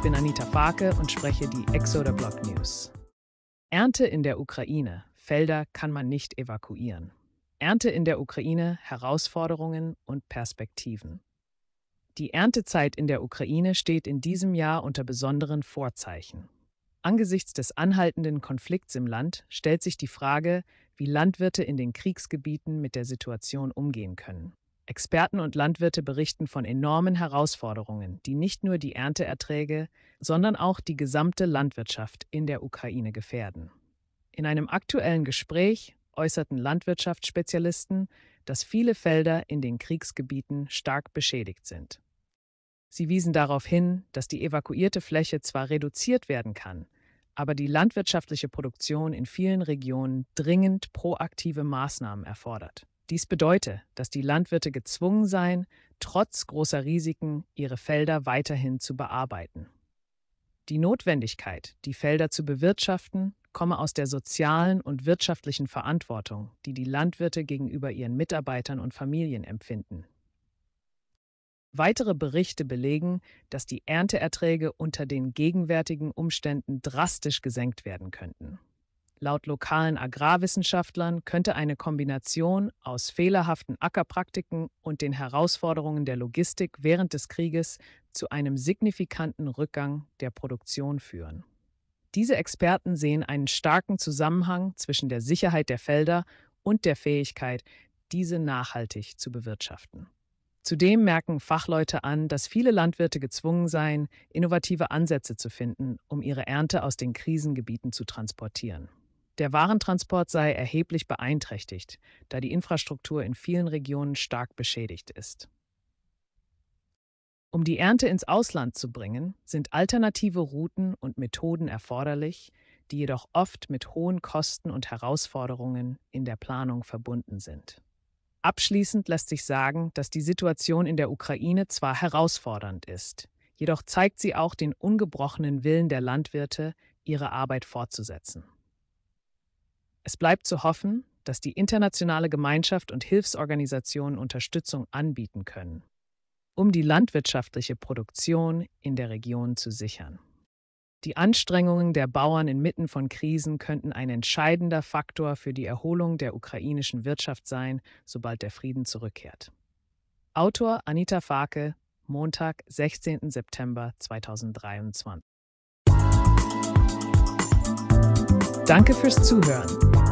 Ich bin Anita Farke und spreche die Exoder Block News. Ernte in der Ukraine. Felder kann man nicht evakuieren. Ernte in der Ukraine, Herausforderungen und Perspektiven. Die Erntezeit in der Ukraine steht in diesem Jahr unter besonderen Vorzeichen. Angesichts des anhaltenden Konflikts im Land stellt sich die Frage, wie Landwirte in den Kriegsgebieten mit der Situation umgehen können. Experten und Landwirte berichten von enormen Herausforderungen, die nicht nur die Ernteerträge, sondern auch die gesamte Landwirtschaft in der Ukraine gefährden. In einem aktuellen Gespräch äußerten Landwirtschaftsspezialisten, dass viele Felder in den Kriegsgebieten stark beschädigt sind. Sie wiesen darauf hin, dass die evakuierte Fläche zwar reduziert werden kann, aber die landwirtschaftliche Produktion in vielen Regionen dringend proaktive Maßnahmen erfordert. Dies bedeute, dass die Landwirte gezwungen seien, trotz großer Risiken ihre Felder weiterhin zu bearbeiten. Die Notwendigkeit, die Felder zu bewirtschaften, komme aus der sozialen und wirtschaftlichen Verantwortung, die die Landwirte gegenüber ihren Mitarbeitern und Familien empfinden. Weitere Berichte belegen, dass die Ernteerträge unter den gegenwärtigen Umständen drastisch gesenkt werden könnten. Laut lokalen Agrarwissenschaftlern könnte eine Kombination aus fehlerhaften Ackerpraktiken und den Herausforderungen der Logistik während des Krieges zu einem signifikanten Rückgang der Produktion führen. Diese Experten sehen einen starken Zusammenhang zwischen der Sicherheit der Felder und der Fähigkeit, diese nachhaltig zu bewirtschaften. Zudem merken Fachleute an, dass viele Landwirte gezwungen seien, innovative Ansätze zu finden, um ihre Ernte aus den Krisengebieten zu transportieren. Der Warentransport sei erheblich beeinträchtigt, da die Infrastruktur in vielen Regionen stark beschädigt ist. Um die Ernte ins Ausland zu bringen, sind alternative Routen und Methoden erforderlich, die jedoch oft mit hohen Kosten und Herausforderungen in der Planung verbunden sind. Abschließend lässt sich sagen, dass die Situation in der Ukraine zwar herausfordernd ist, jedoch zeigt sie auch den ungebrochenen Willen der Landwirte, ihre Arbeit fortzusetzen. Es bleibt zu hoffen, dass die internationale Gemeinschaft und Hilfsorganisationen Unterstützung anbieten können, um die landwirtschaftliche Produktion in der Region zu sichern. Die Anstrengungen der Bauern inmitten von Krisen könnten ein entscheidender Faktor für die Erholung der ukrainischen Wirtschaft sein, sobald der Frieden zurückkehrt. Autor Anita Farke, Montag, 16. September 2023. Danke fürs Zuhören.